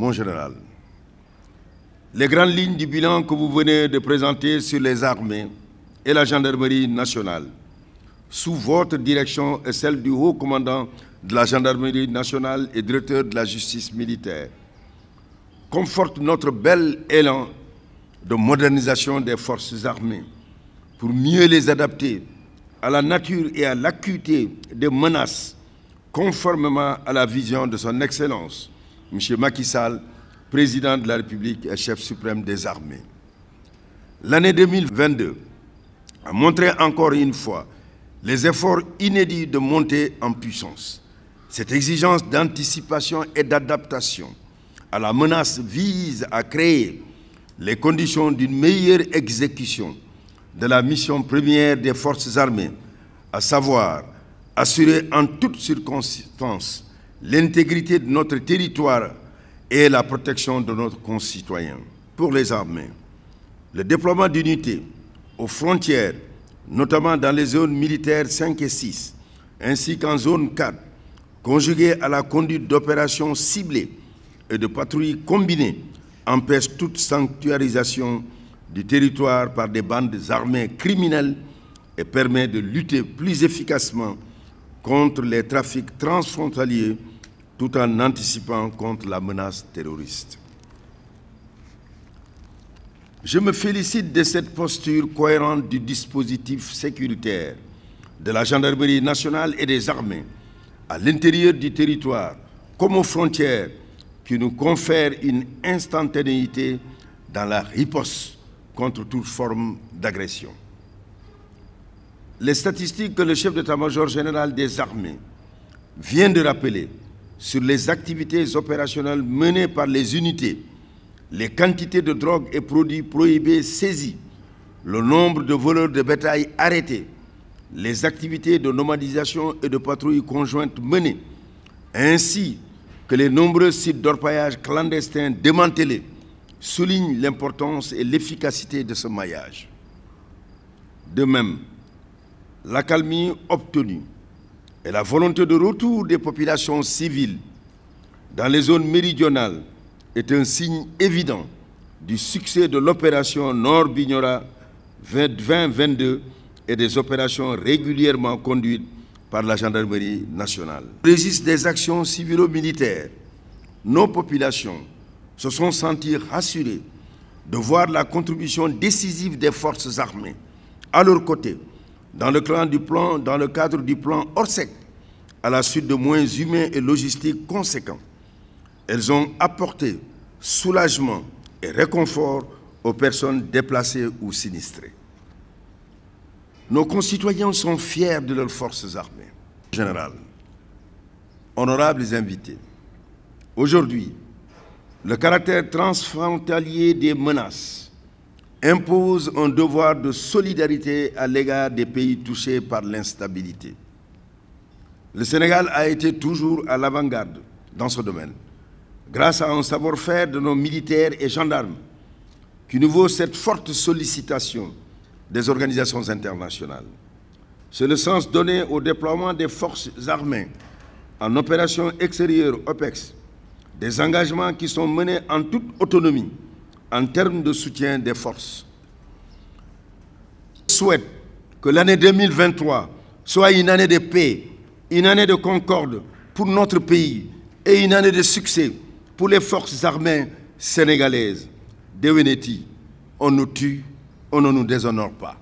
mon général, les grandes lignes du bilan que vous venez de présenter sur les armées et la gendarmerie nationale, sous votre direction et celle du haut commandant de la gendarmerie nationale et directeur de la justice militaire, confortent notre bel élan de modernisation des forces armées pour mieux les adapter à la nature et à l'acuité des menaces conformément à la vision de son Excellence M. Macky président de la République et chef suprême des armées. L'année 2022 a montré encore une fois les efforts inédits de montée en puissance. Cette exigence d'anticipation et d'adaptation à la menace vise à créer les conditions d'une meilleure exécution de la mission première des forces armées, à savoir assurer en toutes circonstances l'intégrité de notre territoire et la protection de nos concitoyens. Pour les armées, le déploiement d'unités aux frontières, notamment dans les zones militaires 5 et 6, ainsi qu'en zone 4, conjugué à la conduite d'opérations ciblées et de patrouilles combinées, empêche toute sanctuarisation du territoire par des bandes armées criminelles et permet de lutter plus efficacement contre les trafics transfrontaliers tout en anticipant contre la menace terroriste. Je me félicite de cette posture cohérente du dispositif sécuritaire de la gendarmerie nationale et des armées à l'intérieur du territoire comme aux frontières qui nous confère une instantanéité dans la riposte contre toute forme d'agression. Les statistiques que le chef d'état-major général des armées vient de rappeler sur les activités opérationnelles menées par les unités, les quantités de drogues et produits prohibés saisis, le nombre de voleurs de bétail arrêtés, les activités de nomadisation et de patrouille conjointe menées, ainsi que les nombreux sites d'orpaillage clandestins démantelés, soulignent l'importance et l'efficacité de ce maillage. De même, l'accalmie obtenue et la volonté de retour des populations civiles dans les zones méridionales est un signe évident du succès de l'opération Nord-Bignora 2022 et des opérations régulièrement conduites par la gendarmerie nationale. Résiste des actions civilo-militaires, nos populations se sont senties rassurées de voir la contribution décisive des forces armées à leur côté dans le, cadre du plan Orsec, à la suite de moyens humains et logistiques conséquents, elles ont apporté soulagement et réconfort aux personnes déplacées ou sinistrées. Nos concitoyens sont fiers de leurs forces armées. Général, honorables invités, aujourd'hui, le caractère transfrontalier des menaces impose un devoir de solidarité à l'égard des pays touchés par l'instabilité. Le Sénégal a été toujours à l'avant-garde dans ce domaine, grâce à un savoir-faire de nos militaires et gendarmes qui nous vaut cette forte sollicitation des organisations internationales. C'est le sens donné au déploiement des forces armées en opération extérieure OPEX, des engagements qui sont menés en toute autonomie en termes de soutien des forces. Je souhaite que l'année 2023 soit une année de paix, une année de concorde pour notre pays et une année de succès pour les forces armées sénégalaises. Deweneti, on nous tue, on ne nous déshonore pas.